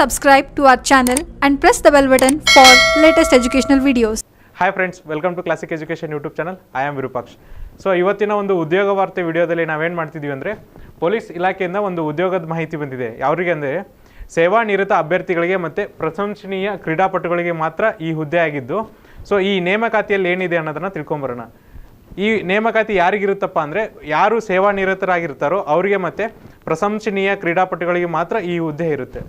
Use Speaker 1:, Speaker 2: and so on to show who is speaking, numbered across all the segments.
Speaker 1: subscribe to our channel and press the bell button for latest educational videos. Hi friends welcome to Classic Education YouTube channel I am Virupaksh so ಇವತ್ತಿನ ಒಂದು ಉದ್ಯೋಗ ವಾರ್ತೆ ವಿಡಿಯೋದಲ್ಲಿ ನಾವೇನು ಮಾಡ್ತಿದ್ದೀವಿ ಅಂದರೆ ಪೊಲೀಸ್ ಇಲಾಖೆಯಿಂದ ಒಂದು ಉದ್ಯೋಗದ ಮಾಹಿತಿ ಬಂದಿದೆ ಯಾವರಿಗೆ ಅಂದರೆ ಸೇವಾನಿರತ ಅಭ್ಯರ್ಥಿಗಳಿಗೆ ಮತ್ತು ಪ್ರಶಂಸನೀಯ ಕ್ರೀಡಾಪಟುಗಳಿಗೆ ಮಾತ್ರ ಈ ಹುದ್ದೆ ಆಗಿದ್ದು ಸೊ ಈ ನೇಮಕಾತಿಯಲ್ಲಿ ಏನಿದೆ ಅನ್ನೋದನ್ನು ತಿಳ್ಕೊಂಬರೋಣ ಈ ನೇಮಕಾತಿ ಯಾರಿಗಿರುತ್ತಪ್ಪ ಅಂದರೆ ಯಾರು ಸೇವಾನಿರತರಾಗಿರ್ತಾರೋ ಅವರಿಗೆ ಮತ್ತು ಪ್ರಶಂಸನೀಯ ಕ್ರೀಡಾಪಟುಗಳಿಗೆ ಮಾತ್ರ ಈ ಹುದ್ದೆ ಇರುತ್ತೆ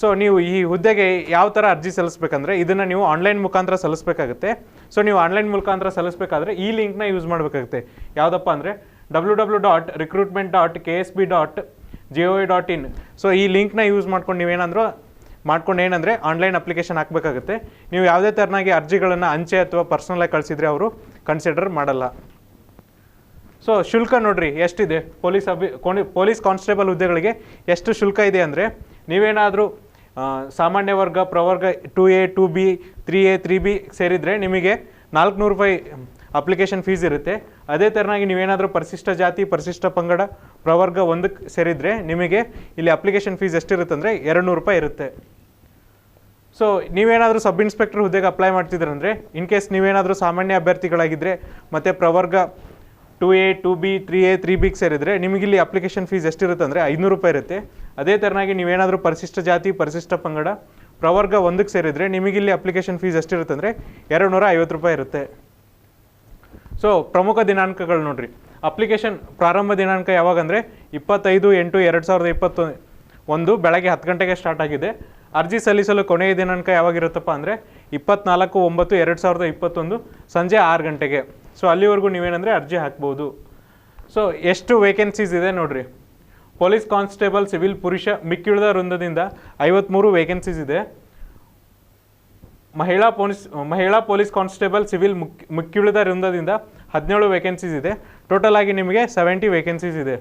Speaker 1: ಸೊ ನೀವು ಈ ಹುದ್ದೆಗೆ ಯಾವ ಥರ ಅರ್ಜಿ ಸಲ್ಲಿಸಬೇಕಂದ್ರೆ ಇದನ್ನು ನೀವು ಆನ್ಲೈನ್ ಮುಖಾಂತರ ಸಲ್ಲಿಸಬೇಕಾಗುತ್ತೆ ಸೊ ನೀವು ಆನ್ಲೈನ್ ಮುಖಾಂತರ ಸಲ್ಲಿಸಬೇಕಾದ್ರೆ ಈ ಲಿಂಕ್ನ ಯೂಸ್ ಮಾಡಬೇಕಾಗುತ್ತೆ ಯಾವುದಪ್ಪ ಅಂದರೆ W W dot recruitment dot K S B dot G O dot in so ಈ ಲಿಂಕ್ನ ಯೂಸ್ ಮಾಡ್ಕೊಂಡು ನೀವೇನಾದರೂ ಮಾಡ್ಕೊಂಡು ಏನಂದರೆ ಆನ್ಲೈನ್ ಅಪ್ಲಿಕೇಶನ್ ಹಾಕಬೇಕಾಗುತ್ತೆ ನೀವು ಯಾವುದೇ ಥರನಾಗಿ ಅರ್ಜಿಗಳನ್ನು ಅಂಚೆ ಅಥವಾ ಪರ್ಸ್ನಲಾಗಿ ಕಳಿಸಿದರೆ ಅವರು ಕನ್ಸಿಡರ್ ಮಾಡಲ್ಲ ಸೊ ಶುಲ್ಕ ನೋಡಿರಿ ಎಷ್ಟಿದೆ ಪೊಲೀಸ್ ಅಭಿ ಪೊಲೀಸ್ ಕಾನ್ಸ್ಟೇಬಲ್ ಹುದ್ದೆಗಳಿಗೆ ಎಷ್ಟು ಶುಲ್ಕ ಇದೆ ಅಂದರೆ ನೀವೇನಾದರೂ ಸಾಮಾನ್ಯ ವರ್ಗ ಪ್ರವರ್ಗ two A two B three A three B ಸೇರಿದರೆ ನಿಮಗೆ ನಾಲ್ಕುನೂರು ರೂಪಾಯಿ ಅಪ್ಲಿಕೇಶನ್ ಫೀಸ್ ಇರುತ್ತೆ ಅದೇ ಥರನಾಗಿ ನೀವೇನಾದರೂ ಪರಿಶಿಷ್ಟ ಜಾತಿ ಪರಿಶಿಷ್ಟ ಪಂಗಡ ಪ್ರವರ್ಗ ಒಂದಕ್ಕೆ ಸೇರಿದರೆ ನಿಮಗೆ ಇಲ್ಲಿ ಅಪ್ಲಿಕೇಶನ್ ಫೀಸ್ ಎಷ್ಟಿರುತ್ತೆ ಅಂದರೆ ಎರಡು ನೂರು ರೂಪಾಯಿ ಇರುತ್ತೆ ಸೊ ನೀವೇನಾದರೂ ಸಬ್ ಇನ್ಸ್ಪೆಕ್ಟರ್ ಹುದ್ದೆಗೆ ಅಪ್ಲೈ ಮಾಡ್ತಿದ್ರಂದರೆ ಇನ್ ಕೇಸ್ ನೀವೇನಾದರೂ ಸಾಮಾನ್ಯ ಅಭ್ಯರ್ಥಿಗಳಾಗಿದ್ದರೆ ಮತ್ತು ಪ್ರವರ್ಗ two A two B three A ತ್ರೀ ಬಿಗೆ ಸೇರಿದರೆ ನಿಮಗಿಲ್ಲಿ ಅಪ್ಲಿಕೇಶನ್ ಫೀಸ್ ಎಷ್ಟಿರುತ್ತೆ ಅಂದರೆ ಐನೂರು ರೂಪಾಯಿ ಇರುತ್ತೆ ಅದೇ ಥರನಾಗಿ ನೀವೇನಾದರೂ ಪರಿಶಿಷ್ಟ ಜಾತಿ ಪರಿಶಿಷ್ಟ ಪಂಗಡ ಪ್ರವರ್ಗ ಒಂದಕ್ಕೆ ಸೇರಿದರೆ ನಿಮಗಿಲ್ಲಿ ಅಪ್ಲಿಕೇಶನ್ ಫೀಸ್ ಎಷ್ಟಿರುತ್ತೆ ಅಂದರೆ ಎರಡು ನೂರ ಐವತ್ತು ರೂಪಾಯಿ ಇರುತ್ತೆ ಸೊ ಪ್ರಮುಖ ದಿನಾಂಕಗಳು ನೋಡಿರಿ ಅಪ್ಲಿಕೇಶನ್ ಪ್ರಾರಂಭ ದಿನಾಂಕ ಯಾವಾಗಂದರೆ ಇಪ್ಪತ್ತೈದು ಎಂಟು ಎರಡು ಸಾವಿರದ ಇಪ್ಪತ್ತು ಒಂದು ಬೆಳಗ್ಗೆ ಹತ್ತು ಗಂಟೆಗೆ ಸ್ಟಾರ್ಟ್ ಆಗಿದೆ ಅರ್ಜಿ ಸಲ್ಲಿಸಲು ಕೊನೆಯ ದಿನಾಂಕ ಯಾವಾಗಿರುತ್ತಪ್ಪ ಅಂದರೆ ಇಪ್ಪತ್ನಾಲ್ಕು ಒಂಬತ್ತು ಎರಡು ಸಾವಿರದ ಇಪ್ಪತ್ತೊಂದು ಸಂಜೆ ಆರು ಗಂಟೆಗೆ ಸೊ ಅಲ್ಲಿವರೆಗೂ ನೀವೇನಂದರೆ ಅರ್ಜಿ ಹಾಕ್ಬೋದು ಸೊ ಎಷ್ಟು ವೇಕೆನ್ಸೀಸ್ ಇದೆ ನೋಡಿರಿ ಪೊಲೀಸ್ ಕಾನ್ಸ್ಟೇಬಲ್ ಸಿವಿಲ್ ಪುರುಷ ಮಿಕ್ಕಿಳಿದ ವೃಂದದಿಂದ ಐವತ್ಮೂರು ವೇಕೆನ್ಸೀಸ್ ಇದೆ ಮಹಿಳಾ ಪೊಲೀಸ್ ಮಹಿಳಾ ಪೊಲೀಸ್ ಕಾನ್ಸ್ಟೇಬಲ್ ಸಿವಿಲ್ ಮುಕ್ ಮುಕ್ಕಿಳಿದ ವೃಂದದಿಂದ ಹದಿನೇಳು ವೇಕೆನ್ಸೀಸ್ ಇದೆ ಟೋಟಲ್ ಆಗಿ ನಿಮಗೆ ಸೆವೆಂಟಿ ವೇಕೆನ್ಸೀಸ್ ಇದೆ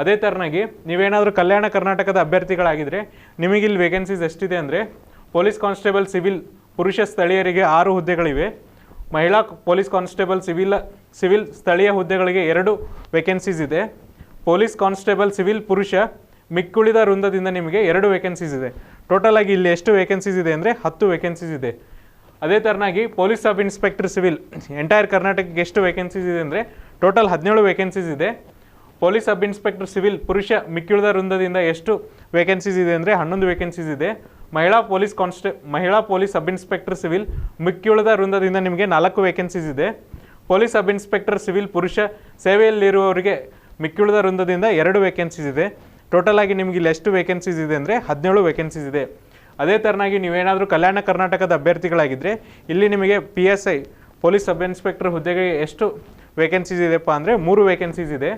Speaker 1: ಅದೇ ಥರನಾಗಿ ನೀವೇನಾದರೂ ಕಲ್ಯಾಣ ಕರ್ನಾಟಕದ ಅಭ್ಯರ್ಥಿಗಳಾಗಿದ್ದರೆ ನಿಮಗೆ ಇಲ್ಲಿ ವೇಕೆನ್ಸೀಸ್ ಎಷ್ಟಿದೆ ಅಂದರೆ ಪೊಲೀಸ್ ಕಾನ್ಸ್ಟೇಬಲ್ ಸಿವಿಲ್ ಪುರುಷ ಸ್ಥಳೀಯರಿಗೆ ಆರು ಹುದ್ದೆಗಳಿವೆ ಮಹಿಳಾ ಪೊಲೀಸ್ ಕಾನ್ಸ್ಟೇಬಲ್ ಸಿವಿಲ್ ಸಿವಿಲ್ ಸ್ಥಳೀಯ ಹುದ್ದೆಗಳಿಗೆ ಎರಡು ವೇಕೆನ್ಸೀಸ್ ಇದೆ ಪೊಲೀಸ್ ಕಾನ್ಸ್ಟೇಬಲ್ ಸಿವಿಲ್ ಪುರುಷ ಮಿಕ್ಕುಳಿದ ವೃಂದದಿಂದ ನಿಮಗೆ ಎರಡು ವೇಕೆನ್ಸೀಸ್ ಇದೆ ಟೋಟಲ್ ಆಗಿ ಇಲ್ಲಿ ಎಷ್ಟು ವೇಕೆನ್ಸೀಸ್ ಇದೆ ಅಂದರೆ ಹತ್ತು ವೇಕೆನ್ಸೀಸ್ ಇದೆ ಅದೇ ಥರನಾಗಿ police sub inspector civil entire ಕರ್ನಾಟಕಕ್ಕೆ ಎಷ್ಟು ವೇಕೆನ್ಸೀಸ್ ಇದೆ ಅಂದರೆ ಟೋಟಲ್ ಹದಿನೇಳು ವೇಕೆನ್ಸೀಸ್ ಇದೆ ಪೊಲೀಸ್ ಸಬ್ ಇನ್ಸ್ಪೆಕ್ಟರ್ ಸಿವಿಲ್ ಪುರುಷ ಮಿಕ್ಕಿಳಿದ ವೃಂದದಿಂದ ಎಷ್ಟು ವೇಕೆನ್ಸೀಸ್ ಇದೆ ಅಂದರೆ ಹನ್ನೊಂದು ವೇಕೆನ್ಸೀಸ್ ಇದೆ ಮಹಿಳಾ ಪೊಲೀಸ್ ಕಾನ್ಸ್ಟೇ ಮಹಿಳಾ ಪೊಲೀಸ್ ಸಬ್ ಇನ್ಸ್ಪೆಕ್ಟರ್ ಸಿವಿಲ್ ಮಿಕ್ಕಿಳಿದ ವೃಂದದಿಂದ ನಿಮಗೆ ನಾಲ್ಕು ವೇಕೆನ್ಸೀಸ್ ಇದೆ ಪೊಲೀಸ್ ಸಬ್ ಇನ್ಸ್ಪೆಕ್ಟರ್ ಸಿವಿಲ್ ಪುರುಷ ಸೇವೆಯಲ್ಲಿರುವವರಿಗೆ ಮಿಕ್ಕಿಳಿದ ವೃಂದದಿಂದ ಎರಡು ವೇಕೆನ್ಸೀಸ್ ಇದೆ ಟೋಟಲ್ ಆಗಿ ನಿಮ್ಗೆ ಇಲ್ಲಿ ಎಷ್ಟು ವೇಕೆನ್ಸೀಸ್ ಇದೆ ಅಂದರೆ ಹದಿನೇಳು ವೇಕೆನ್ಸೀಸ್ ಇದೆ ಅದೇ ಥರನಾಗಿ ನೀವೇನಾದರೂ ಕಲ್ಯಾಣ ಕರ್ನಾಟಕದ ಅಭ್ಯರ್ಥಿಗಳಾಗಿದ್ದರೆ ಇಲ್ಲಿ ನಿಮಗೆ P S I police sub inspector ಹುದ್ದೆಗೆ ಎಷ್ಟು ವೇಕೆನ್ಸೀಸ್ ಇದೆಪ್ಪ ಅಂದರೆ ಮೂರು ವೇಕೆನ್ಸೀಸ್ ಇದೆ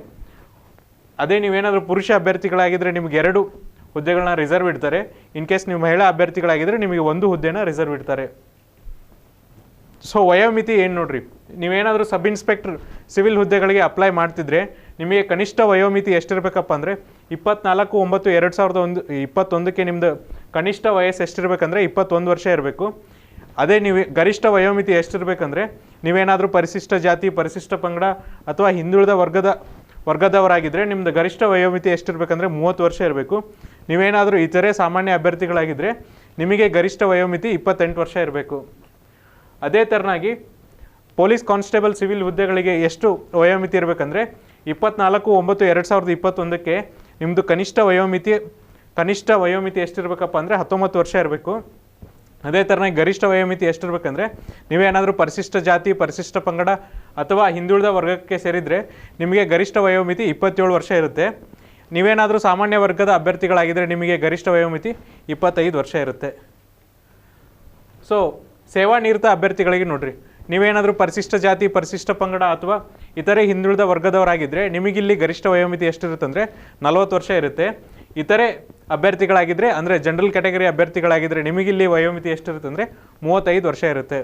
Speaker 1: ಅದೇ ನೀವೇನಾದರೂ ಪುರುಷ ಅಭ್ಯರ್ಥಿಗಳಾಗಿದ್ದರೆ ನಿಮ್ಗೆ ಎರಡು ಹುದ್ದೆಗಳನ್ನ ರಿಸರ್ವ್ ಇಡ್ತಾರೆ ಇನ್ ಕೇಸ್ ನೀವು ಮಹಿಳಾ ಅಭ್ಯರ್ಥಿಗಳಾಗಿದ್ದರೆ ನಿಮಗೆ ಒಂದು ಹುದ್ದೆನ ರಿಸರ್ವ್ ಇಡ್ತಾರೆ ಸೊ ವಯೋಮಿತಿ ಏನು ನೋಡ್ರಿ ನೀವೇನಾದರೂ ಸಬ್ ಇನ್ಸ್ಪೆಕ್ಟರ್ ಸಿವಿಲ್ ಹುದ್ದೆಗಳಿಗೆ ಅಪ್ಲೈ ಮಾಡ್ತಿದ್ರೆ ನಿಮಗೆ ಕನಿಷ್ಠ ವಯೋಮಿತಿ ಎಷ್ಟಿರಬೇಕಪ್ಪ ಅಂದರೆ ಇಪ್ಪತ್ನಾಲ್ಕು ಒಂಬತ್ತು ಎರಡು ಸಾವಿರದ ಒಂದು ಇಪ್ಪತ್ತೊಂದಕ್ಕೆ ನಿಮ್ಮದು ಕನಿಷ್ಠ ವಯಸ್ಸು ಎಷ್ಟಿರಬೇಕಂದ್ರೆ ಇಪ್ಪತ್ತೊಂದು ವರ್ಷ ಇರಬೇಕು ಅದೇ ನೀವು ಗರಿಷ್ಠ ವಯೋಮಿತಿ ಎಷ್ಟಿರಬೇಕಂದ್ರೆ ನೀವೇನಾದರೂ ಪರಿಶಿಷ್ಟ ಜಾತಿ ಪರಿಶಿಷ್ಟ ಪಂಗಡ ಅಥವಾ ಹಿಂದುಳಿದ ವರ್ಗದ ವರ್ಗದವರಾಗಿದ್ದರೆ ನಿಮ್ಮದು ಗರಿಷ್ಠ ವಯೋಮಿತಿ ಎಷ್ಟಿರಬೇಕಂದ್ರೆ ಮೂವತ್ತು ವರ್ಷ ಇರಬೇಕು ನೀವೇನಾದರೂ ಇತರೆ ಸಾಮಾನ್ಯ ಅಭ್ಯರ್ಥಿಗಳಾಗಿದ್ದರೆ ನಿಮಗೆ ಗರಿಷ್ಠ ವಯೋಮಿತಿ ಇಪ್ಪತ್ತೆಂಟು ವರ್ಷ ಇರಬೇಕು ಅದೇ ಥರನಾಗಿ ಪೊಲೀಸ್ ಕಾನ್ಸ್ಟೇಬಲ್ ಸಿವಿಲ್ ಹುದ್ದೆಗಳಿಗೆ ಎಷ್ಟು ವಯೋಮಿತಿ ಇರಬೇಕಂದ್ರೆ ಇಪ್ಪತ್ನಾಲ್ಕು ಒಂಬತ್ತು ಎರಡು ಸಾವಿರದ ಇಪ್ಪತ್ತೊಂದಕ್ಕೆ ನಿಮ್ಮದು ಕನಿಷ್ಠ ವಯೋಮಿತಿ ಕನಿಷ್ಠ ವಯೋಮಿತಿ ಎಷ್ಟಿರಬೇಕಪ್ಪ ಅಂದರೆ ಹತ್ತೊಂಬತ್ತು ವರ್ಷ ಇರಬೇಕು ಅದೇ ಥರನೇ ಗರಿಷ್ಠ ವಯೋಮಿತಿ ಎಷ್ಟಿರಬೇಕಂದ್ರೆ ನೀವೇನಾದರೂ ಪರಿಶಿಷ್ಟ ಜಾತಿ ಪರಿಶಿಷ್ಟ ಪಂಗಡ ಅಥವಾ ಹಿಂದುಳಿದ ವರ್ಗಕ್ಕೆ ಸೇರಿದರೆ ನಿಮಗೆ ಗರಿಷ್ಠ ವಯೋಮಿತಿ ಇಪ್ಪತ್ತೇಳು ವರ್ಷ ಇರುತ್ತೆ ನೀವೇನಾದರೂ ಸಾಮಾನ್ಯ ವರ್ಗದ ಅಭ್ಯರ್ಥಿಗಳಾಗಿದ್ದರೆ ನಿಮಗೆ ಗರಿಷ್ಠ ವಯೋಮಿತಿ ಇಪ್ಪತ್ತೈದು ವರ್ಷ ಇರುತ್ತೆ ಸೊ ಸೇವಾ ಅಭ್ಯರ್ಥಿಗಳಿಗೆ ನೋಡಿರಿ ನೀವೇನಾದರೂ ಪರಿಶಿಷ್ಟ ಜಾತಿ ಪರಿಶಿಷ್ಟ ಪಂಗಡ ಅಥವಾ ಇತರೆ ಹಿಂದುಳಿದ ವರ್ಗದವರಾಗಿದ್ದರೆ ನಿಮಗಿಲ್ಲಿ ಗರಿಷ್ಠ ವಯೋಮಿತಿ ಎಷ್ಟಿರುತ್ತೆ ಅಂದರೆ ನಲವತ್ತು ವರ್ಷ ಇರುತ್ತೆ ಇತರೆ ಅಭ್ಯರ್ಥಿಗಳಾಗಿದ್ದರೆ ಅಂದರೆ ಜನರಲ್ ಕ್ಯಾಟಗರಿ ಅಭ್ಯರ್ಥಿಗಳಾಗಿದ್ದರೆ ನಿಮಗಿಲ್ಲಿ ವಯೋಮಿತಿ ಎಷ್ಟಿರುತ್ತೆ ಅಂದರೆ ಮೂವತ್ತೈದು ವರ್ಷ ಇರುತ್ತೆ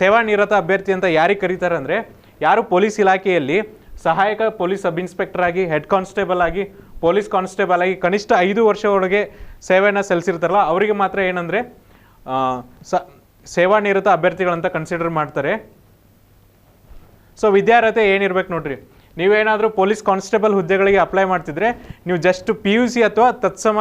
Speaker 1: ಸೇವಾನಿರತ ಅಭ್ಯರ್ಥಿ ಅಂತ ಯಾರಿಗೆ ಕರೀತಾರೆ ಅಂದರೆ ಯಾರು ಪೊಲೀಸ್ ಇಲಾಖೆಯಲ್ಲಿ ಸಹಾಯಕ ಪೊಲೀಸ್ ಸಬ್ ಇನ್ಸ್ಪೆಕ್ಟರ್ ಆಗಿ ಹೆಡ್ ಕಾನ್ಸ್ಟೇಬಲ್ ಆಗಿ ಪೊಲೀಸ್ ಕಾನ್ಸ್ಟೇಬಲ್ ಆಗಿ ಕನಿಷ್ಠ ಐದು ವರ್ಷ ಒಳಗೆ ಸೇವೆಯನ್ನು ಸಲ್ಲಿಸಿರ್ತಾರಲ್ಲ ಅವರಿಗೆ ಮಾತ್ರ ಏನಂದರೆ ಸ ಸೇವಾನಿರತ ಅಭ್ಯರ್ಥಿಗಳಂತ ಕನ್ಸಿಡರ್ ಮಾಡ್ತಾರೆ ಸೊ ವಿದ್ಯಾರ್ಹತೆ ಏನಿರ್ಬೇಕು ನೋಡ್ರಿ ನೀವೇನಾದರೂ ಪೊಲೀಸ್ ಕಾನ್ಸ್ಟೇಬಲ್ ಹುದ್ದೆಗಳಿಗೆ ಅಪ್ಲೈ ಮಾಡ್ತಿದ್ರೆ ನೀವು ಜಸ್ಟ್ ಪಿ ಯು ಸಿ ಅಥವಾ ತತ್ಸಮ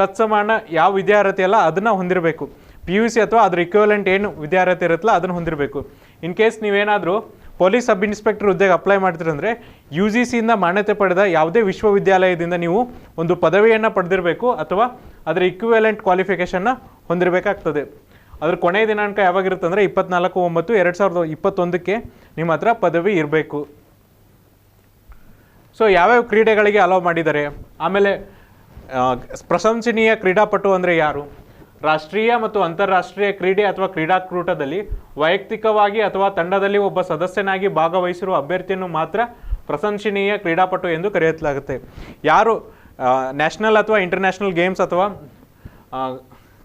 Speaker 1: ತತ್ಸಮಾನ ಯಾವ ವಿದ್ಯಾರ್ಹತೆ ಅಲ್ಲ ಅದನ್ನು ಹೊಂದಿರಬೇಕು ಪಿ ಯು ಸಿ ಅಥವಾ ಅದ್ರ ಇಕ್ವಲೆಂಟ್ ಏನು ವಿದ್ಯಾರ್ಹತೆ ಇರುತ್ತಲ್ಲ ಅದನ್ನು ಹೊಂದಿರಬೇಕು ಇನ್ ಕೇಸ್ ನೀವೇನಾದರೂ ಪೊಲೀಸ್ ಸಬ್ ಇನ್ಸ್ಪೆಕ್ಟರ್ ಹುದ್ದೆಗೆ ಅಪ್ಲೈ ಮಾಡ್ತೀರಂದರೆ ಯು ಜಿ ಸಿಯಿಂದ ಮಾನ್ಯತೆ ಪಡೆದ ಯಾವುದೇ ವಿಶ್ವವಿದ್ಯಾಲಯದಿಂದ ನೀವು ಒಂದು ಪದವಿಯನ್ನು ಪಡೆದಿರಬೇಕು ಅಥವಾ ಅದರ ಇಕ್ವಲೆಂಟ್ ಕ್ವಾಲಿಫಿಕೇಷನ್ನ ಹೊಂದಿರಬೇಕಾಗ್ತದೆ ಅದ್ರ ಕೊನೆಯ ದಿನಾಂಕ ಯಾವಾಗಿರುತ್ತೆ ಇಪ್ಪತ್ನಾಲ್ಕು ಒಂಬತ್ತು ಎರಡು ಸಾವಿರದ ಇಪ್ಪತ್ತೊಂದಕ್ಕೆ ನಿಮ್ಮ ಹತ್ರ ಪದವಿ ಇರಬೇಕು ಸೊ ಯಾವ್ಯಾವ ಕ್ರೀಡೆಗಳಿಗೆ ಅಲೋ ಮಾಡಿದ್ದಾರೆ ಆಮೇಲೆ ಪ್ರಶಂಸನೀಯ ಕ್ರೀಡಾಪಟು ಅಂದರೆ ಯಾರು ರಾಷ್ಟ್ರೀಯ ಮತ್ತು ಅಂತಾರಾಷ್ಟ್ರೀಯ ಕ್ರೀಡೆ ಅಥವಾ ಕ್ರೀಡಾಕೂಟದಲ್ಲಿ ವೈಯಕ್ತಿಕವಾಗಿ ಅಥವಾ ತಂಡದಲ್ಲಿ ಒಬ್ಬ ಸದಸ್ಯನಾಗಿ ಭಾಗವಹಿಸಿರುವ ಅಭ್ಯರ್ಥಿಯನ್ನು ಮಾತ್ರ ಪ್ರಶಂಸನೀಯ ಕ್ರೀಡಾಪಟು ಎಂದು ಕರೆಯಲಾಗುತ್ತೆ ಯಾರು ನ್ಯಾಷನಲ್ ಅಥವಾ ಇಂಟರ್ನ್ಯಾಷನಲ್ ಗೇಮ್ಸ್ ಅಥವಾ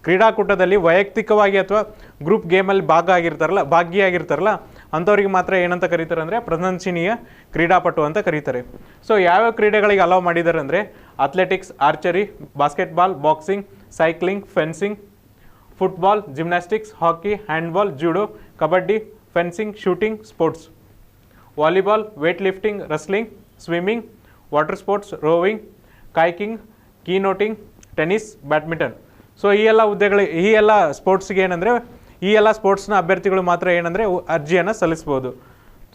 Speaker 1: ಕ್ರೀಡಾಕೂಟದಲ್ಲಿ ವೈಯಕ್ತಿಕವಾಗಿ ಅಥವಾ ಗ್ರೂಪ್ ಗೇಮಲ್ಲಿ ಭಾಗ ಆಗಿರ್ತಾರಲ್ಲ ಭಾಗಿಯಾಗಿರ್ತಾರಲ್ಲ ಅಂಥವ್ರಿಗೆ ಮಾತ್ರ ಏನಂತ ಕರೀತಾರೆ ಅಂದರೆ ಪ್ರಶಂಸನೀಯ ಕ್ರೀಡಾಪಟು ಅಂತ ಕರೀತಾರೆ ಸೊ ಯಾವ್ಯಾವ ಕ್ರೀಡೆಗಳಿಗೆ ಅಲೌ ಮಾಡಿದ್ದಾರೆ ಅಂದರೆ athletics archery basketball boxing cycling fencing football gymnastics hockey handball judo kabaddi fencing shooting sports volleyball weight lifting wrestling swimming water sports rowing kayaking canoeing tennis badminton so ಈ ಎಲ್ಲ ಹುದ್ದೆಗಳು ಈ ಎಲ್ಲ ಸ್ಪೋರ್ಟ್ಸ್ಗೆ ಏನಂದರೆ ಈ ಎಲ್ಲ ಸ್ಪೋರ್ಟ್ಸ್ನ ಅಭ್ಯರ್ಥಿಗಳು ಮಾತ್ರ ಏನಂದರೆ ಅರ್ಜಿಯನ್ನು ಸಲ್ಲಿಸ್ಬೋದು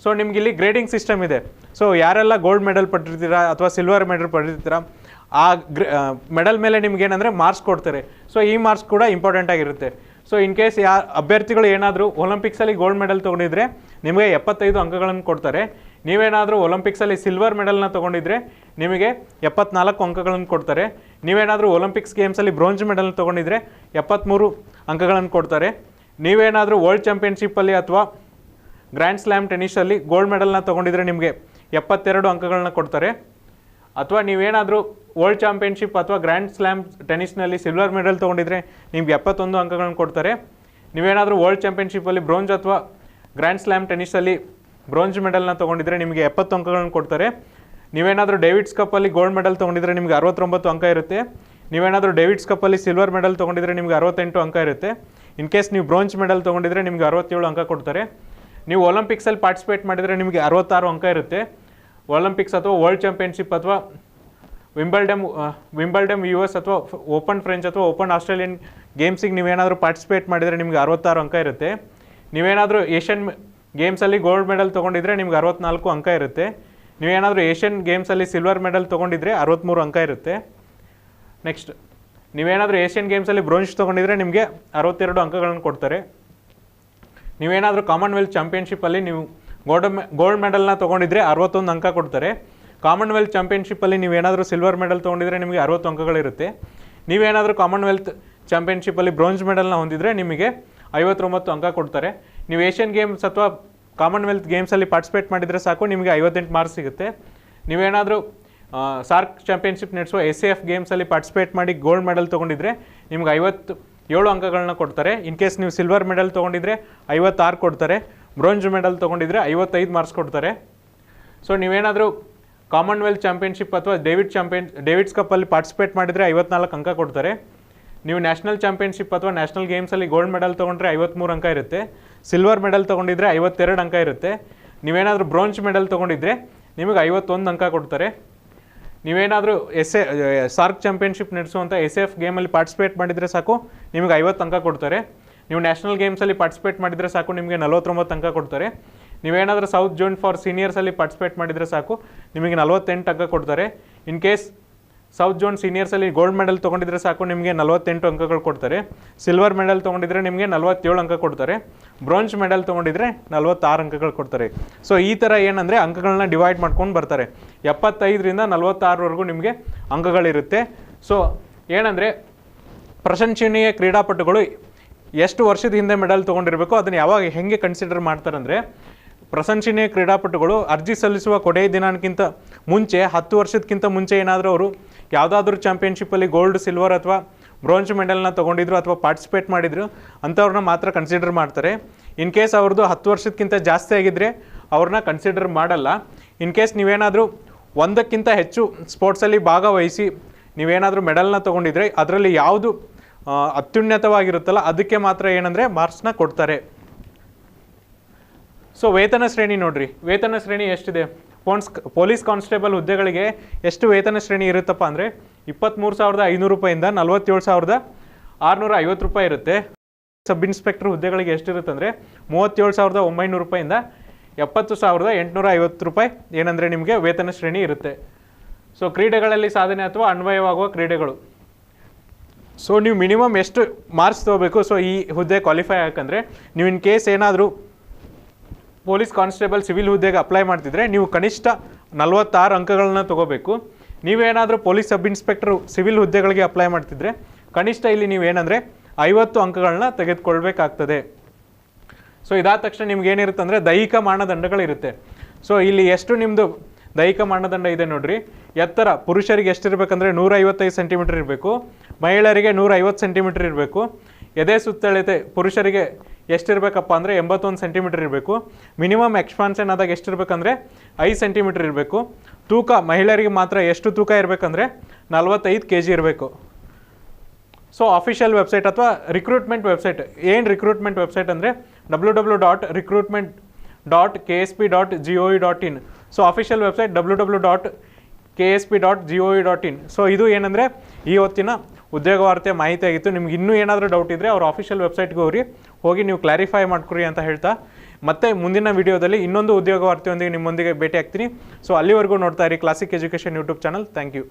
Speaker 1: ಸೊ ನಿಮ್ಗೆ ಇಲ್ಲಿ ಗ್ರೇಡಿಂಗ್ ಸಿಸ್ಟಮ್ ಇದೆ ಸೊ ಯಾರೆಲ್ಲ ಗೋಲ್ಡ್ ಮೆಡಲ್ ಪಟ್ಟಿರ್ತೀರಾ ಅಥವಾ ಸಿಲ್ವರ್ ಮೆಡಲ್ ಪಟ್ಟಿರ್ತೀರಾ ಆ ಗ್ರ ಮೆಡಲ್ ಮೇಲೆ ನಿಮ್ಗೆ ಮಾರ್ಕ್ಸ್ ಕೊಡ್ತಾರೆ ಸೊ ಈ ಮಾರ್ಕ್ಸ್ ಕೂಡ ಇಂಪಾರ್ಟೆಂಟ್ ಆಗಿರುತ್ತೆ ಸೊ ಇನ್ ಕೇಸ್ ಯಾ ಅಭ್ಯರ್ಥಿಗಳು ಏನಾದರೂ ಒಲಿಂಪಿಕ್ಸಲ್ಲಿ ಗೋಲ್ಡ್ ಮೆಡಲ್ ತೊಗೊಂಡಿದ್ರೆ ನಿಮಗೆ ಎಪ್ಪತ್ತೈದು ಅಂಕಗಳನ್ನು ಕೊಡ್ತಾರೆ ನೀವೇನಾದರೂ ಒಲಿಂಪಿಕ್ಸಲ್ಲಿ ಸಿಲ್ವರ್ ಮೆಡಲ್ನ ತೊಗೊಂಡಿದ್ರೆ ನಿಮಗೆ ಎಪ್ಪತ್ನಾಲ್ಕು ಅಂಕಗಳನ್ನು ಕೊಡ್ತಾರೆ ನೀವೇನಾದರೂ ಒಲಿಂಪಿಕ್ಸ್ ಗೇಮ್ಸಲ್ಲಿ ಬ್ರೋಂಜ್ ಮೆಡಲ್ ತೊಗೊಂಡಿದ್ರೆ ಎಪ್ಪತ್ತ್ಮೂರು ಅಂಕಗಳನ್ನು ಕೊಡ್ತಾರೆ ನೀವೇನಾದರೂ ವರ್ಲ್ಡ್ ಚಾಂಪಿಯನ್ಶಿಪ್ಪಲ್ಲಿ ಅಥವಾ ಗ್ರ್ಯಾಂಡ್ ಸ್ಲ್ಯಾಮ್ ಟೆನಿಸಲ್ಲಿ ಗೋಲ್ಡ್ ಮೆಡಲ್ನ ತೊಗೊಂಡಿದ್ರೆ ನಿಮಗೆ ಎಪ್ಪತ್ತೆರಡು ಅಂಕಗಳನ್ನ ಕೊಡ್ತಾರೆ ಅಥವಾ ನೀವೇನಾದರೂ ವರ್ಲ್ಡ್ ಚಾಂಪಿಯನ್ಶಿಪ್ ಅಥವಾ ಗ್ರ್ಯಾಂಡ್ ಸ್ಲ್ಯಾಮ್ ಟೆನಿಸ್ನಲ್ಲಿ ಸಿಲ್ವರ್ ಮೆಡಲ್ ತೊಗೊಂಡಿದ್ರೆ ನಿಮಗೆ ಎಪ್ಪತ್ತೊಂದು ಅಂಕಗಳನ್ನು ಕೊಡ್ತಾರೆ ನೀವೇನಾದರೂ ವರ್ಲ್ಡ್ ಚಾಂಪಿಯನ್ಶಿಪ್ಪಲ್ಲಿ ಬ್ರೋಂಜ್ ಅಥವಾ ಗ್ರ್ಯಾಂಡ್ ಸ್ಲ್ಯಾಮ್ ಟೆನಿಸಲ್ಲಿ ಬ್ರೋಂಜ್ ಮೆಡಲ್ನ ತೊಗೊಂಡಿದ್ರೆ ನಿಮಗೆ ಎಪ್ಪತ್ತು ಅಂಕಗಳನ್ನು ಕೊಡ್ತಾರೆ ನೀವೇನಾದರೂ ಡೇವಿಡ್ಸ್ ಕಪ್ಪಲ್ಲಿ ಗೋಲ್ಡ್ ಮೆಡಲ್ ತೊಗೊಂಡಿದ್ರೆ ನಿಮ್ಗೆ ಅರವತ್ತೊಂಬತ್ತು ಅಂಕ ಇರುತ್ತೆ ನೀವೇನಾದರೂ ಡೇವಿಡ್ಸ್ ಕಪ್ಪಲ್ಲಿ ಸಿಲ್ವರ್ ಮೆಡಲ್ ತೊಗೊಂಡಿದ್ರೆ ನಿಮ್ಗೆ ಅರವತ್ತೆಂಟು ಅಂಕ ಇರುತ್ತೆ ಇನ್ ಕೇಸ್ ನೀವು ಬ್ರೋಂಜ್ ಮೆಡಲ್ ತೊಗೊಂಡಿದ್ರೆ ನಿಮ್ಗೆ ಅರವತ್ತೇಳು ಅಂಕ ಕೊಡ್ತಾರೆ ನೀವು ಒಲಿಂಪಿಕ್ಸಲ್ಲಿ ಪಾರ್ಟಿಸಿಪೇಟ್ ಮಾಡಿದರೆ ನಿಮಗೆ ಅರವತ್ತಾರು ಅಂಕ ಇರುತ್ತೆ ಒಲಿಂಪಿಕ್ಸ್ ಅಥವಾ ವರ್ಲ್ಡ್ ಚಾಂಪಿಯನ್ಶಿಪ್ ಅಥವಾ ವಿಂಬಲ್ಡಮ್ ವಿಂಬಲ್ಡಮ್ ಯು ಎಸ್ ಅಥವಾ ಓಪನ್ ಫ್ರೆಂಚ್ ಅಥವಾ ಓಪನ್ ಆಸ್ಟ್ರೇಲಿಯನ್ ಗೇಮ್ಸಿಗೆ ನೀವೇನಾದರೂ ಪಾರ್ಟಿಸಿಪೇಟ್ ಮಾಡಿದರೆ ನಿಮ್ಗೆ ಅರವತ್ತಾರು ಅಂಕ ಇರುತ್ತೆ ನೀವೇನಾದರೂ ಏಷ್ಯನ್ ಗೇಮ್ಸಲ್ಲಿ ಗೋಲ್ಡ್ ಮೆಡಲ್ ತೊಗೊಂಡಿದ್ರೆ ನಿಮ್ಗೆ ಅರವತ್ತ್ನಾಲ್ಕು ಅಂಕ ಇರುತ್ತೆ ನೀವೇನಾದರೂ ಏಷ್ಯನ್ ಗೇಮ್ಸಲ್ಲಿ ಸಿಲ್ವರ್ ಮೆಡಲ್ ತೊಗೊಂಡಿದ್ರೆ ಅರವತ್ತ್ಮೂರು ಅಂಕ ಇರುತ್ತೆ ನೆಕ್ಸ್ಟ್ ನೀವೇನಾದರೂ ಏಷ್ಯನ್ ಗೇಮ್ಸಲ್ಲಿ ಬ್ರೋಂಜ್ ತೊಗೊಂಡಿದ್ರೆ ನಿಮಗೆ ಅರವತ್ತೆರಡು ಅಂಕಗಳನ್ನು ಕೊಡ್ತಾರೆ ನೀವೇನಾದರೂ ಕಾಮನ್ವೆಲ್ತ್ ಚಾಂಪಿಯನ್ಶಿಪ್ಪಲ್ಲಿ ನೀವು ಗೋಲ್ಡ್ ಮೆ ಗೋಲ್ಡ್ ಮೆಡಲ್ನ ತೊಗೊಂಡಿದ್ರೆ ಅರವತ್ತೊಂದು ಅಂಕ ಕೊಡ್ತಾರೆ ಕಾಮನ್ವೆಲ್ತ್ ಚಾಂಪಿಯನ್ಶಿಪ್ಪಲ್ಲಿ ನೀವೇನಾದರೂ ಸಿಲ್ವರ್ ಮೆಡಲ್ ತೊಗೊಂಡಿದ್ರೆ ನಿಮಗೆ ಅರವತ್ತು ಅಂಕಗಳಿರುತ್ತೆ ನೀವೇನಾದರೂ ಕಾಮನ್ವೆಲ್ತ್ ಚಾಂಪಿಯನ್ಶಿಪ್ಪಲ್ಲಿ ಬ್ರೋಂಜ್ ಮೆಡಲ್ನ ಹೊಂದಿದರೆ ನಿಮಗೆ ಐವತ್ತೊಂಬತ್ತು ಅಂಕ ಕೊಡ್ತಾರೆ ನೀವು ಏಷ್ಯನ್ ಗೇಮ್ಸ್ ಅಥವಾ ಕಾಮನ್ವೆಲ್ತ್ ಗೇಮ್ಸಲ್ಲಿ ಪಾರ್ಟಿಸಿಪೇಟ್ ಮಾಡಿದರೆ ಸಾಕು ನಿಮಗೆ ಐವತ್ತೆಂಟು ಮಾರ್ಕ್ಸ್ ಸಿಗುತ್ತೆ ನೀವೇನಾದರೂ ಸಾರ್ಕ್ ಚಾಂಪಿಯನ್ಶಿಪ್ ನಡೆಸುವ ಎಸ್ ಎ ಎಫ್ ಗೇಮ್ಸಲ್ಲಿ ಪಾರ್ಟಿಸಿಪೇಟ್ ಮಾಡಿ ಗೋಲ್ಡ್ ಮೆಡಲ್ ತೊಗೊಂಡಿದ್ರೆ ನಿಮ್ಗೆ ಐವತ್ತು ಏಳು ಅಂಕಗಳನ್ನ ಕೊಡ್ತಾರೆ ಇನ್ ಕೇಸ್ ನೀವು ಸಿಲ್ವರ್ ಮೆಡಲ್ ತೊಗೊಂಡಿದ್ರೆ ಐವತ್ತಾರು ಕೊಡ್ತಾರೆ ಬ್ರೋಂಜ್ ಮೆಡಲ್ ತೊಗೊಂಡಿದ್ರೆ ಐವತ್ತೈದು ಮಾರ್ಕ್ಸ್ ಕೊಡ್ತಾರೆ ಸೊ ನೀವೇನಾದರೂ ಕಾಮನ್ವೆಲ್ತ್ ಚಾಂಪಿಯನ್ಶಿಪ್ ಅಥವಾ ಡೇವಿಡ್ ಚಾಂಪಿಯನ್ ಡೇವಿಡ್ಸ್ ಕಪ್ಪಲ್ಲಿ ಪಾರ್ಟಿಸಿಪೇಟ್ ಮಾಡಿದರೆ ಐವತ್ನಾಲ್ಕು ಅಂಕ ಕೊಡ್ತಾರೆ ನೀವು ನ್ಯಾಷನಲ್ ಚಾಂಪಿಯನ್ಶಿಪ್ ಅಥವಾ ನ್ಯಾಷನಲ್ ಗೇಮ್ಸಲ್ಲಿ ಗೋಲ್ಡ್ ಮೆಡಲ್ ತೊಗೊಂಡ್ರೆ ಐವತ್ತ್ಮೂರು ಅಂಕ ಇರುತ್ತೆ ಸಿಲ್ವರ್ ಮೆಡಲ್ ತೊಗೊಂಡಿದ್ರೆ ಐವತ್ತೆರಡು ಅಂಕ ಇರುತ್ತೆ ನೀವೇನಾದರೂ ಬ್ರಾಂಜ್ ಮೆಡಲ್ ತೊಗೊಂಡಿದ್ರೆ ನಿಮಗೆ ಐವತ್ತೊಂದು ಅಂಕ ಕೊಡ್ತಾರೆ ನೀವೇನಾದರೂ ಎಸ್ ಎ ಸಾರ್ಕ್ ಚಾಂಪಿಯನ್ಶಿಪ್ ನಡೆಸುವಂಥ ಎಸ್ ಎಫ್ ಗೇಮಲ್ಲಿ ಪಾರ್ಟಿಸಿಪೇಟ್ ಮಾಡಿದರೆ ಸಾಕು ನಿಮಗೆ ಐವತ್ತು ಅಂಕ ಕೊಡ್ತಾರೆ ನೀವು ನ್ಯಾಷನಲ್ ಗೇಮ್ಸಲ್ಲಿ ಪಾರ್ಟಿಸಿಪೇಟ್ ಮಾಡಿದರೆ ಸಾಕು ನಿಮಗೆ ನಲವತ್ತೊಂಬತ್ತು ಅಂಕ ಕೊಡ್ತಾರೆ ನೀವೇನಾದರೂ ಸೌತ್ ಜೋನ್ ಫಾರ್ ಸೀನಿಯರ್ಸಲ್ಲಿ ಪಾರ್ಟಿಸಿಪೇಟ್ ಮಾಡಿದರೆ ಸಾಕು ನಿಮಗೆ ನಲವತ್ತೆಂಟು ಅಂಕ ಕೊಡ್ತಾರೆ ಇನ್ ಕೇಸ್ ಸೌತ್ ಜೋನ್ ಸೀನಿಯರ್ಸಲ್ಲಿ ಗೋಲ್ಡ್ ಮೆಡಲ್ ತೊಗೊಂಡಿದ್ರೆ ಸಾಕು ನಿಮಗೆ ನಲವತ್ತೆಂಟು ಅಂಕಗಳು ಕೊಡ್ತಾರೆ ಸಿಲ್ವರ್ ಮೆಡಲ್ ತೊಗೊಂಡಿದ್ರೆ ನಿಮಗೆ ನಲವತ್ತೇಳು ಅಂಕ ಕೊಡ್ತಾರೆ ಬ್ರಾಂಜ್ ಮೆಡಲ್ ತೊಗೊಂಡಿದ್ರೆ ನಲವತ್ತಾರು ಅಂಕಗಳು ಕೊಡ್ತಾರೆ ಸೊ ಈ ಥರ ಏನಂದರೆ ಅಂಕಗಳನ್ನ ಡಿವೈಡ್ ಮಾಡ್ಕೊಂಡು ಬರ್ತಾರೆ ಎಪ್ಪತ್ತೈದರಿಂದ ನಲವತ್ತಾರವರೆಗೂ ನಿಮಗೆ ಅಂಕಗಳಿರುತ್ತೆ ಸೊ ಏನಂದರೆ ಪ್ರಶಂಸನೀಯ ಕ್ರೀಡಾಪಟುಗಳು ಎಷ್ಟು ವರ್ಷದ ಹಿಂದೆ ಮೆಡಲ್ ತೊಗೊಂಡಿರಬೇಕು ಅದನ್ನು ಯಾವಾಗ ಹೆಂಗೆ ಕನ್ಸಿಡರ್ ಅಂದರೆ ಪ್ರಶಂಸನೀಯ ಕ್ರೀಡಾಪಟುಗಳು ಅರ್ಜಿ ಸಲ್ಲಿಸುವ ಕೊನೆಯ ದಿನಾಂಕಕ್ಕಿಂತ ಮುಂಚೆ ಹತ್ತು ವರ್ಷದಕ್ಕಿಂತ ಮುಂಚೆ ಏನಾದರೂ ಅವರು ಯಾವುದಾದ್ರೂ ಚಾಂಪಿಯನ್ಶಿಪ್ಪಲ್ಲಿ ಗೋಲ್ಡ್ ಸಿಲ್ವರ್ ಅಥವಾ ಬ್ರೋಂಜ್ ಮೆಡಲ್ನ ತೊಗೊಂಡಿದ್ರು ಅಥವಾ ಪಾರ್ಟಿಸಿಪೇಟ್ ಮಾಡಿದ್ರು ಅಂಥವ್ರನ್ನ ಮಾತ್ರ ಕನ್ಸಿಡರ್ ಮಾಡ್ತಾರೆ ಇನ್ ಕೇಸ್ ಅವ್ರದ್ದು ಹತ್ತು ವರ್ಷಕ್ಕಿಂತ ಜಾಸ್ತಿ ಆಗಿದ್ದರೆ ಅವ್ರನ್ನ ಕನ್ಸಿಡರ್ ಮಾಡಲ್ಲ ಇನ್ ಕೇಸ್ ನೀವೇನಾದರೂ ಒಂದಕ್ಕಿಂತ ಹೆಚ್ಚು ಸ್ಪೋರ್ಟ್ಸಲ್ಲಿ ಭಾಗವಹಿಸಿ ನೀವೇನಾದರೂ ಮೆಡಲ್ನ ತೊಗೊಂಡಿದ್ರೆ ಅದರಲ್ಲಿ ಯಾವುದು ಅತ್ಯುನ್ನತವಾಗಿರುತ್ತಲ್ಲ ಅದಕ್ಕೆ ಮಾತ್ರ ಏನಂದರೆ ಮಾರ್ಕ್ಸ್ನ ಕೊಡ್ತಾರೆ ಸೊ ವೇತನ ಶ್ರೇಣಿ ನೋಡ್ರಿ ವೇತನ ಶ್ರೇಣಿ ಎಷ್ಟಿದೆ ಪೋನ್ಸ್ ಪೊಲೀಸ್ ಕಾನ್ಸ್ಟೇಬಲ್ ಹುದ್ದೆಗಳಿಗೆ ಎಷ್ಟು ವೇತನ ಶ್ರೇಣಿ ಇರುತ್ತಪ್ಪ ಅಂದರೆ ಇಪ್ಪತ್ತ್ಮೂರು ಸಾವಿರದ ಐನೂರು ರೂಪಾಯಿಂದ ನಲ್ವತ್ತೇಳು ಸಾವಿರದ ಆರುನೂರ ಐವತ್ತು ರೂಪಾಯಿ ಇರುತ್ತೆ ಸಬ್ ಇನ್ಸ್ಪೆಕ್ಟರ್ ಹುದ್ದೆಗಳಿಗೆ ಎಷ್ಟಿರುತ್ತೆ ಅಂದರೆ ಮೂವತ್ತೇಳು ಸಾವಿರದ ಒಂಬೈನೂರು ರೂಪಾಯಿಂದ ಎಪ್ಪತ್ತು ಸಾವಿರದ ಎಂಟುನೂರ ಐವತ್ತು ರೂಪಾಯಿ ಏನಂದರೆ ನಿಮಗೆ ವೇತನ ಶ್ರೇಣಿ ಇರುತ್ತೆ ಸೊ ಕ್ರೀಡೆಗಳಲ್ಲಿ ಸಾಧನೆ ಅಥವಾ ಅನ್ವಯವಾಗುವ ಕ್ರೀಡೆಗಳು ಸೊ ನೀವು ಮಿನಿಮಮ್ ಎಷ್ಟು ಮಾರ್ಕ್ಸ್ ತೊಗೋಬೇಕು ಸೊ ಈ ಹುದ್ದೆ ಕ್ವಾಲಿಫೈ ಯಾಕಂದರೆ ನೀವು ಇನ್ ಕೇಸ್ ಏನಾದರೂ ಪೊಲೀಸ್ ಕಾನ್ಸ್ಟೇಬಲ್ ಸಿವಿಲ್ ಹುದ್ದೆಗೆ ಅಪ್ಲೈ ಮಾಡ್ತಿದ್ರೆ ನೀವು ಕನಿಷ್ಠ ನಲವತ್ತಾರು ಅಂಕಗಳನ್ನ ತಗೋಬೇಕು ನೀವೇನಾದರೂ ಪೊಲೀಸ್ ಸಬ್ ಇನ್ಸ್ಪೆಕ್ಟರ್ ಸಿವಿಲ್ ಹುದ್ದೆಗಳಿಗೆ ಅಪ್ಲೈ ಮಾಡ್ತಿದ್ರೆ ಕನಿಷ್ಠ ಇಲ್ಲಿ ನೀವೇನಂದರೆ ಐವತ್ತು ಅಂಕಗಳನ್ನ ತೆಗೆದುಕೊಳ್ಬೇಕಾಗ್ತದೆ ಸೊ ಇದಾದ ತಕ್ಷಣ ನಿಮ್ಗೆ ಏನಿರುತ್ತೆ ಅಂದರೆ ದೈಹಿಕ ಮಾನದಂಡಗಳಿರುತ್ತೆ ಸೊ ಇಲ್ಲಿ ಎಷ್ಟು ನಿಮ್ಮದು ದೈಹಿಕ ಮಾನದಂಡ ಇದೆ ನೋಡ್ರಿ ಎತ್ತರ ಪುರುಷರಿಗೆ ಎಷ್ಟಿರಬೇಕಂದ್ರೆ ನೂರ ಐವತ್ತೈದು ಸೆಂಟಿಮೀಟರ್ ಇರಬೇಕು ಮಹಿಳೆಯರಿಗೆ ನೂರ ಐವತ್ತು ಸೆಂಟಿಮೀಟರ್ ಇರಬೇಕು ಎದೆ ಸುತ್ತಳತೆ ಪುರುಷರಿಗೆ ಎಷ್ಟಿರಬೇಕಪ್ಪ ಅಂದರೆ ಎಂಬತ್ತೊಂದು ಸೆಂಟಿಮೀಟರ್ ಇರಬೇಕು ಮಿನಿಮಮ್ ಎಕ್ಸ್ಪಾನ್ಷನ್ ಆದಾಗ ಎಷ್ಟಿರಬೇಕಂದ್ರೆ ಐದು ಸೆಂಟಿಮೀಟರ್ ಇರಬೇಕು ತೂಕ ಮಹಿಳೆಯರಿಗೆ ಮಾತ್ರ ಎಷ್ಟು ತೂಕ ಇರಬೇಕಂದ್ರೆ ನಲವತ್ತೈದು ಕೆ ಜಿ ಇರಬೇಕು ಸೊ ಆಫಿಷಿಯಲ್ ವೆಬ್ಸೈಟ್ ಅಥವಾ ರಿಕ್ರೂಟ್ಮೆಂಟ್ ವೆಬ್ಸೈಟ್ ಏನು ರಿಕ್ರೂಟ್ಮೆಂಟ್ ವೆಬ್ಸೈಟ್ ಅಂದರೆ W W dot recruitment dot K S P dot G O E dot in so official website W W dot K S P dot G O E dot in so ಇದು ಏನಂದರೆ ಈ ಹೊತ್ತಿನ ಉದ್ಯೋಗ ವಾರ್ತೆ ಮಾಹಿತಿ ಆಗಿತ್ತು ನಿಮ್ಗೆ ಇನ್ನೂ ಏನಾದರೂ ಡೌಟ್ ಇದ್ದರೆ ಅವ್ರ ಆಫಿಷಿಯಲ್ ವೆಬ್ಸೈಟ್ಗೆ ಹೋಗಿ ಹೋಗಿ ನೀವು ಕ್ಲಾರಿಫೈ ಮಾಡ್ಕೊರಿ ಅಂತ ಹೇಳ್ತಾ ಮತ್ತೆ ಮುಂದಿನ ವೀಡಿಯೋದಲ್ಲಿ ಇನ್ನೊಂದು ಉದ್ಯೋಗ ವಾರ್ತೆಯೊಂದಿಗೆ ನಿಮ್ಮೊಂದಿಗೆ ಭೇಟಿ ಆಗ್ತೀನಿ ಸೊ ಅಲ್ಲಿವರೆಗೂ ನೋಡ್ತಾ ಇರಿ Classic Education YouTube channel thank you